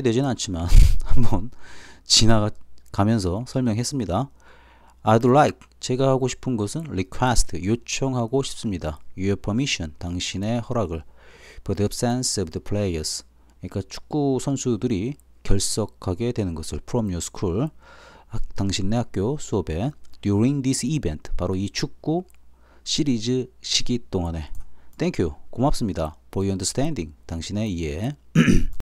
소개되지는 않지만 한번 지나가면서 설명했습니다. I'd like 제가 하고 싶은 것은 request 요청하고 싶습니다. Your permission 당신의 허락을 for the absence of the players 그러니까 축구 선수들이 결석하게 되는 것을 from your school 당신네 학교 수업에 during this event 바로 이 축구 시리즈 시기 동안에 thank you 고맙습니다 for your understanding 당신의 이해